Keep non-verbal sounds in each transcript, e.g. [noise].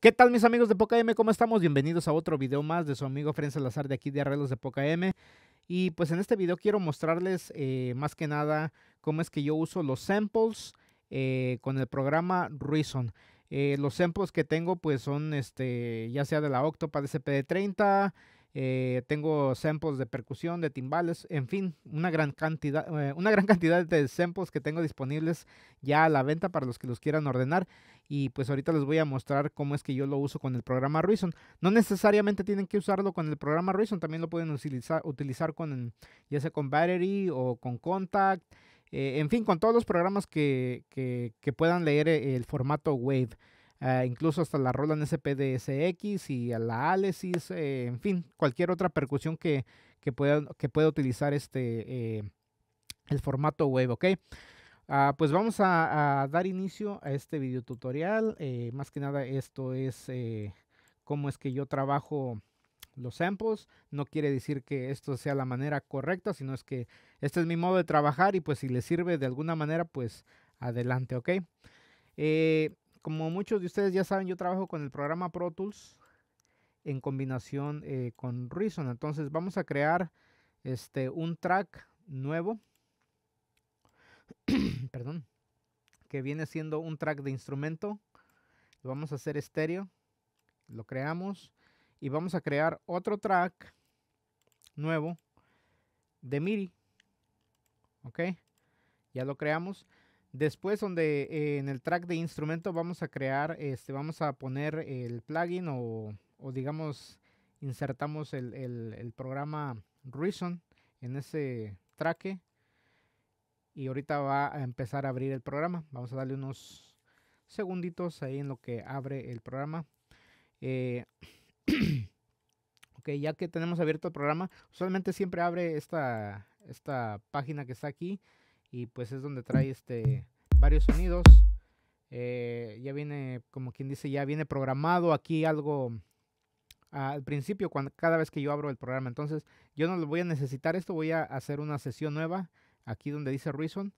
¿Qué tal mis amigos de Poca M? ¿Cómo estamos? Bienvenidos a otro video más de su amigo Fren Salazar de aquí de Arreglos de Poca M. Y pues en este video quiero mostrarles eh, más que nada cómo es que yo uso los samples eh, con el programa Reason. Eh, los samples que tengo pues son este ya sea de la Octopad SPD30, eh, tengo samples de percusión, de timbales, en fin, una gran cantidad, eh, una gran cantidad de samples que tengo disponibles ya a la venta para los que los quieran ordenar. Y pues ahorita les voy a mostrar cómo es que yo lo uso con el programa Reason. No necesariamente tienen que usarlo con el programa Reason, también lo pueden utilizar, utilizar con ya sea con Battery o con Contact. Eh, en fin, con todos los programas que, que puedan leer el formato Wave. Eh, incluso hasta la Roland SPDSX y a la Alesis, eh, en fin, cualquier otra percusión que, pueda, que pueda utilizar este, eh, el formato web, ¿ok? Ah, pues vamos a, dar inicio a este video tutorial. más que nada esto es cómo es que yo trabajo los samples. No quiere decir que esto sea la manera correcta, sino es que este es mi modo de trabajar y pues si le sirve de alguna manera, pues adelante, ¿ok? como muchos de ustedes ya saben, yo trabajo con el programa Pro Tools en combinación eh, con Reason. Entonces vamos a crear este, un track nuevo, [clears throat] perdón, que viene siendo un track de instrumento. Lo vamos a hacer estéreo, lo creamos y vamos a crear otro track nuevo de MIDI. Ok, ya lo creamos. Después, donde eh, en el track de instrumento vamos a crear, este, vamos a poner el plugin o, digamos, insertamos el, programa Reason en ese track. Y ahorita va a empezar a abrir el programa. Vamos a darle unos segunditos ahí en lo que abre el programa. Eh, [coughs] ok, ya que tenemos abierto el programa, usualmente siempre abre esta página que está aquí y pues es donde trae este varios sonidos. Eh, ya viene, como quien dice, ya viene programado aquí algo al principio, cuando, cada vez que yo abro el programa. Entonces, yo no lo voy a necesitar esto, voy a hacer una sesión nueva, aquí donde dice Reason.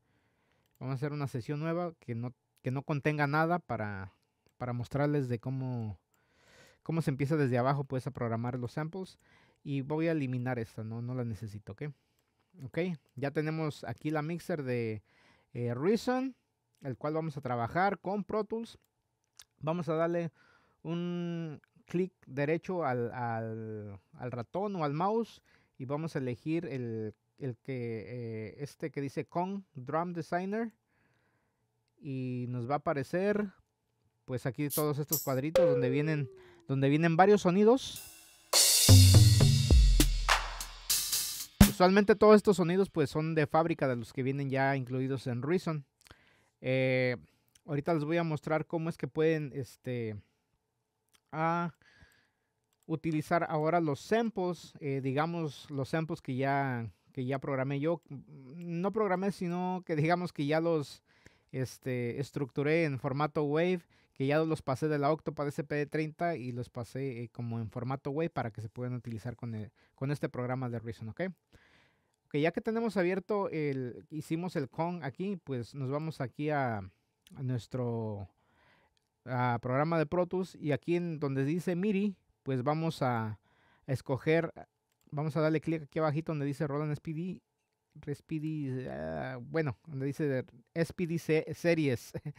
Vamos a hacer una sesión nueva que no, que no contenga nada para, para mostrarles de cómo, cómo se empieza desde abajo, pues a programar los samples. Y voy a eliminar esta, no, no la necesito, ¿ok? ya tenemos aquí la mixer de eh, Reason, el cual vamos a trabajar con Pro Tools. Vamos a darle un clic derecho al, ratón o al mouse y vamos a elegir el, eh, este que dice con Drum Designer y nos va a aparecer pues aquí todos estos cuadritos donde vienen donde vienen varios sonidos Usualmente todos estos sonidos pues son de fábrica de los que vienen ya incluidos en Reason. Eh, ahorita les voy a mostrar cómo es que pueden este, ah, utilizar ahora los samples, eh, digamos los samples que ya, que ya programé yo. No programé, sino que digamos que ya los este, estructuré en formato Wave, que ya los pasé de la Octopad SPD 30 y los pasé eh, como en formato Wave para que se puedan utilizar con, con este programa de Reason, ¿ok? Ok, ya que tenemos abierto el, hicimos el con aquí, pues nos vamos aquí a, nuestro programa de Protus y aquí en donde dice Miri, pues vamos a, escoger, vamos a darle clic aquí abajito donde dice Roland SPD, SPD ah, bueno, donde dice SPD Series. [laughs]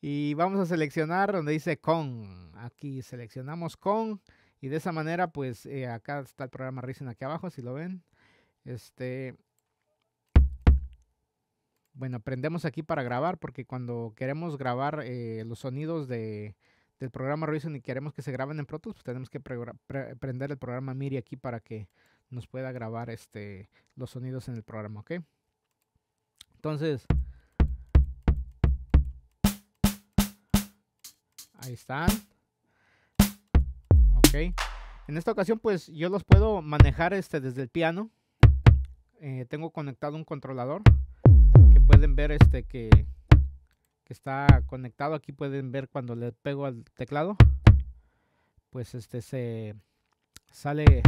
y vamos a seleccionar donde dice con. Aquí seleccionamos con y de esa manera pues eh, acá está el programa Ryzen aquí abajo, si lo ven. Este. Bueno, aprendemos aquí para grabar porque cuando queremos grabar eh, los sonidos del programa Reason y queremos que se graben en Pro Tools, pues tenemos que prender el programa Miri aquí para que nos pueda grabar este, los sonidos en el programa, ¿ok? Entonces, ahí están. Ok. En esta ocasión, pues yo los puedo manejar este, desde el piano. Eh, tengo conectado un controlador que pueden ver este que, está conectado. Aquí pueden ver cuando le pego al teclado, pues este se sale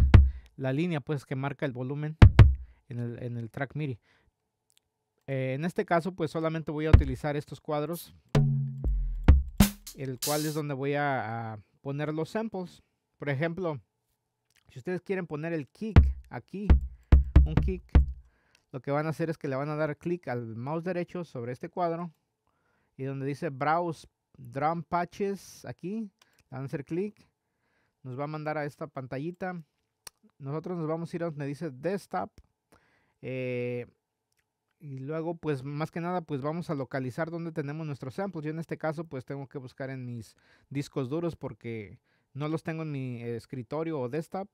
la línea pues que marca el volumen en el, en el track MIDI. Eh, en este caso pues solamente voy a utilizar estos cuadros, el cual es donde voy a poner los samples. Por ejemplo, si ustedes quieren poner el kick aquí, un kick, lo que van a hacer es que le van a dar clic al mouse derecho sobre este cuadro y donde dice Browse Drum Patches, aquí van a hacer clic, nos va a mandar a esta pantallita. Nosotros nos vamos a ir a donde dice Desktop. Eh, y luego, pues más que nada, pues vamos a localizar donde tenemos nuestros samples. Yo en este caso, pues tengo que buscar en mis discos duros porque no los tengo en mi escritorio o desktop.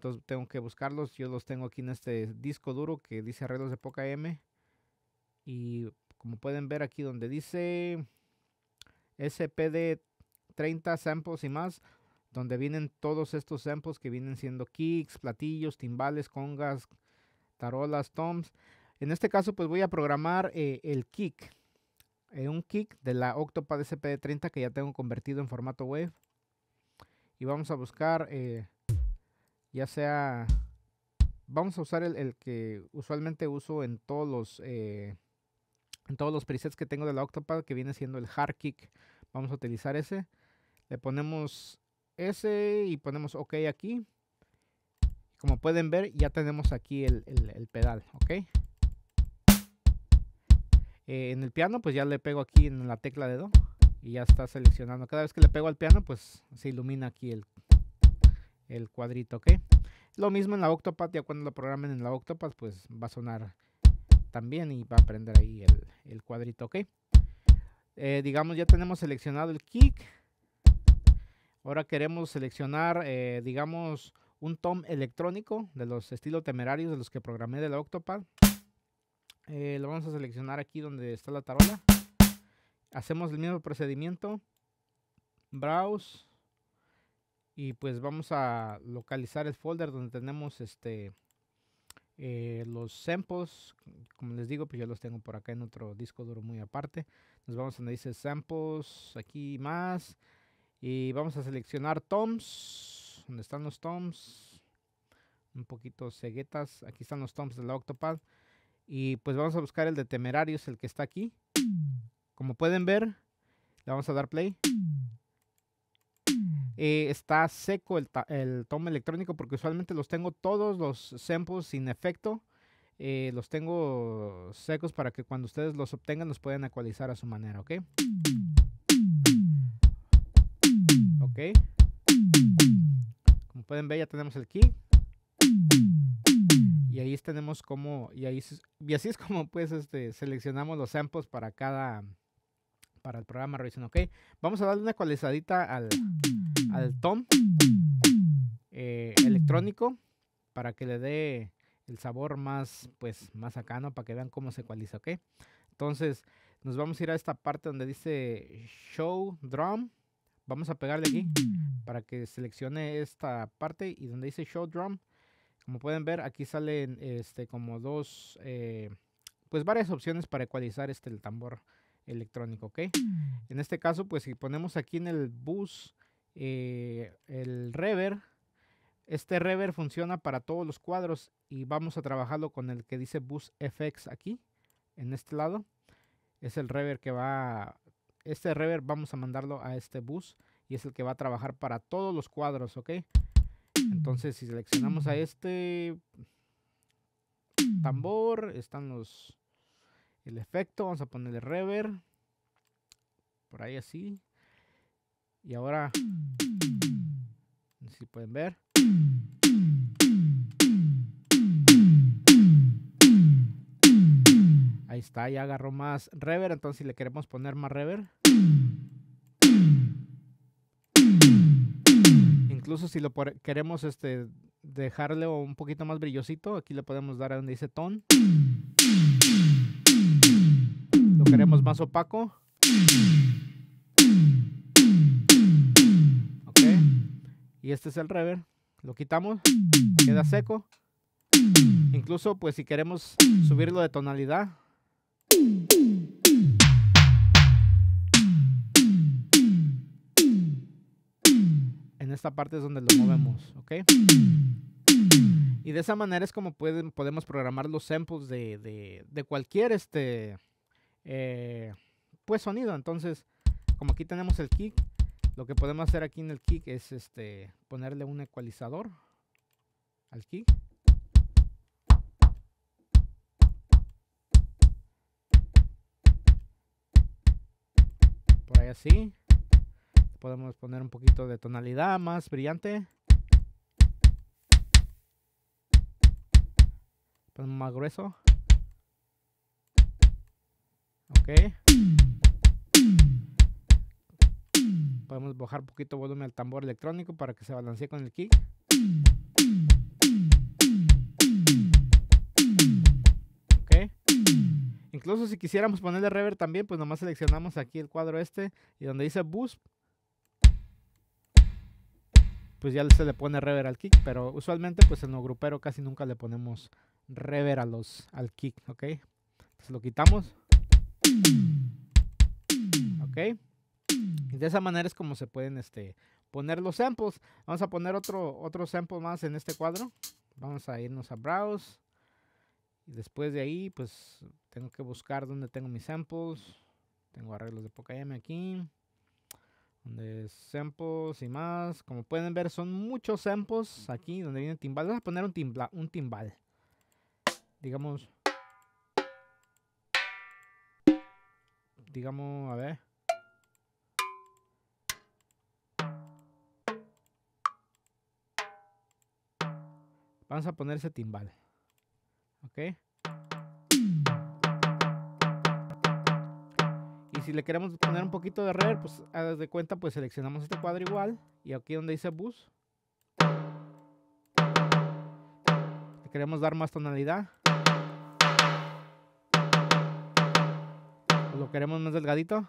Entonces tengo que buscarlos. Yo los tengo aquí en este disco duro que dice arreglos de poca M. Y como pueden ver aquí donde dice SPD 30 samples y más, donde vienen todos estos samples que vienen siendo kicks, platillos, timbales, congas, tarolas, toms. En este caso pues voy a programar eh, el kick, eh, un kick de la Octopad SPD 30 que ya tengo convertido en formato web. Y vamos a buscar... Eh, ya sea, vamos a usar el, que usualmente uso en todos los, eh, en todos los presets que tengo de la Octopad, que viene siendo el Hard Kick. Vamos a utilizar ese. Le ponemos ese y ponemos OK aquí. Como pueden ver, ya tenemos aquí el, pedal, ¿ok? Eh, en el piano, pues ya le pego aquí en la tecla de Do y ya está seleccionando. Cada vez que le pego al piano, pues se ilumina aquí el, el cuadrito, que Lo mismo en la Octopad, ya cuando lo programen en la Octopad, pues va a sonar también y va a aprender ahí el, cuadrito, que eh, digamos, ya tenemos seleccionado el kick. Ahora queremos seleccionar, eh, digamos, un tom electrónico de los estilos temerarios de los que programé de la Octopad. Eh, lo vamos a seleccionar aquí donde está la tarola. Hacemos el mismo procedimiento. Browse y pues vamos a localizar el folder donde tenemos este eh, los samples como les digo pues yo los tengo por acá en otro disco duro muy aparte nos vamos a donde dice samples aquí más y vamos a seleccionar toms donde están los toms un poquito ceguetas aquí están los toms de la octopad y pues vamos a buscar el de temerarios el que está aquí como pueden ver le vamos a dar play eh, está seco el, el, electrónico porque usualmente los tengo todos los samples sin efecto. Eh, los tengo secos para que cuando ustedes los obtengan los puedan ecualizar a su manera, ¿ok? Ok. Como pueden ver ya tenemos el key. Y ahí tenemos como, y, ahí, y así es como pues este, seleccionamos los samples para cada, para el programa Reason, ¿ok? Vamos a darle una ecualizadita al al tom eh, electrónico para que le dé el sabor más, pues, más no para que vean cómo se ecualiza, ¿ok? Entonces, nos vamos a ir a esta parte donde dice Show Drum. Vamos a pegarle aquí para que seleccione esta parte y donde dice Show Drum, como pueden ver, aquí salen este, como dos, eh, pues varias opciones para ecualizar este, el tambor electrónico, ¿ok? En este caso, pues si ponemos aquí en el bus eh, el rever. Este rever funciona para todos los cuadros y vamos a trabajarlo con el que dice Bus FX aquí, en este lado. Es el rever que va, este rever vamos a mandarlo a este bus y es el que va a trabajar para todos los cuadros, ¿ok? Entonces si seleccionamos a este tambor, están los, el efecto, vamos a ponerle rever, por ahí así. Y ahora, si pueden ver. Ahí está, ya agarró más rever. entonces si le queremos poner más rever, Incluso si lo queremos este, dejarle un poquito más brillosito, aquí le podemos dar a donde dice ton. Lo queremos más opaco. este es el reverb. Lo quitamos, queda seco. Incluso pues si queremos subirlo de tonalidad. En esta parte es donde lo movemos, ¿ok? Y de esa manera es como pueden, podemos programar los samples de, cualquier este, eh, pues sonido. Entonces, como aquí tenemos el kick, lo que podemos hacer aquí en el kick es este ponerle un ecualizador al kick. Por ahí así. Podemos poner un poquito de tonalidad más brillante. Ponemos más grueso. Ok. bajar poquito volumen al tambor electrónico para que se balancee con el kick. Ok. Incluso si quisiéramos ponerle rever también, pues nomás seleccionamos aquí el cuadro este y donde dice boost, pues ya se le pone rever al kick, pero usualmente pues en lo grupero casi nunca le ponemos rever a los, al kick, ¿ok? Entonces lo quitamos. ¿Ok? de esa manera es como se pueden este, poner los samples. Vamos a poner otro, otro sample más en este cuadro. Vamos a irnos a Browse. Y después de ahí, pues tengo que buscar dónde tengo mis samples. Tengo arreglos de Pocayame aquí. Donde samples y más. Como pueden ver, son muchos samples aquí donde viene timbal. Vamos a poner un, un timbal. Digamos. Digamos, a ver. Vamos a poner ese timbal. ¿Ok? Y si le queremos poner un poquito de reverb, pues a de cuenta, pues seleccionamos este cuadro igual. Y aquí donde dice bus. Le queremos dar más tonalidad. Lo queremos más delgadito.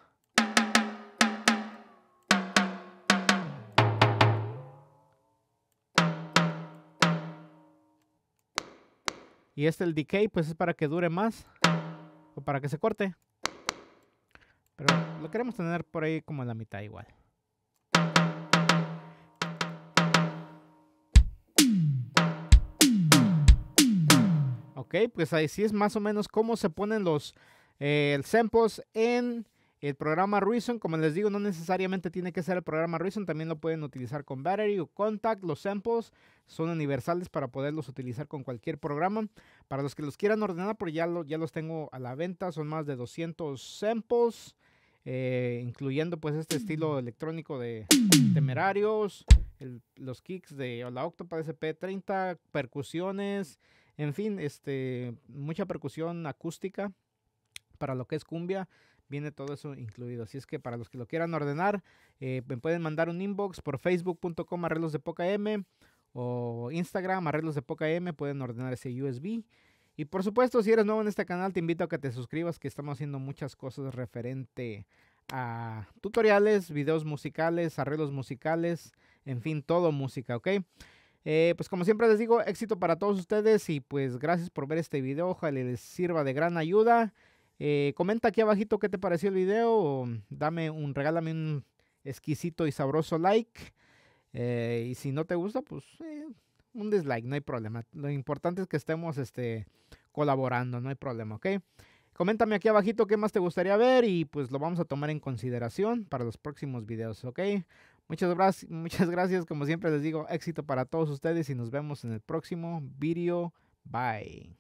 Y este, el decay, pues es para que dure más o para que se corte. Pero lo queremos tener por ahí como en la mitad igual. Ok, pues ahí sí es más o menos cómo se ponen los eh, samples en el programa Reason, como les digo, no necesariamente tiene que ser el programa Reason, también lo pueden utilizar con Battery o Contact. Los samples son universales para poderlos utilizar con cualquier programa. Para los que los quieran ordenar, porque ya, lo, ya los tengo a la venta, son más de 200 samples, eh, incluyendo pues este estilo electrónico de temerarios, los kicks de la Octopad SP30, percusiones, en fin, este, mucha percusión acústica para lo que es cumbia viene todo eso incluido. Así es que para los que lo quieran ordenar, eh, me pueden mandar un inbox por facebook.com arreglos de poca M o Instagram arreglos de poca M, pueden ordenar ese USB. Y por supuesto, si eres nuevo en este canal, te invito a que te suscribas, que estamos haciendo muchas cosas referente a tutoriales, videos musicales, arreglos musicales, en fin, todo música, ¿ok? Eh, pues como siempre les digo, éxito para todos ustedes y pues gracias por ver este video, ojalá les sirva de gran ayuda. Eh, comenta aquí abajito qué te pareció el video. Dame un, regálame un exquisito y sabroso like. Eh, y si no te gusta, pues eh, un dislike, no hay problema. Lo importante es que estemos este, colaborando, no hay problema, ¿ok? Coméntame aquí abajito qué más te gustaría ver y pues lo vamos a tomar en consideración para los próximos videos, ¿ok? Muchas, gracias, muchas gracias, como siempre les digo, éxito para todos ustedes y nos vemos en el próximo video. Bye.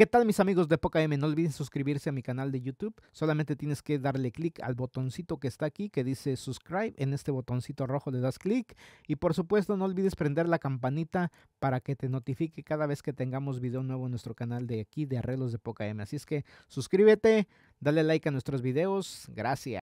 ¿Qué tal mis amigos de M? No olviden suscribirse a mi canal de YouTube. Solamente tienes que darle clic al botoncito que está aquí que dice subscribe. En este botoncito rojo le das clic. Y por supuesto no olvides prender la campanita para que te notifique cada vez que tengamos video nuevo en nuestro canal de aquí de arreglos de M. Así es que suscríbete, dale like a nuestros videos. Gracias.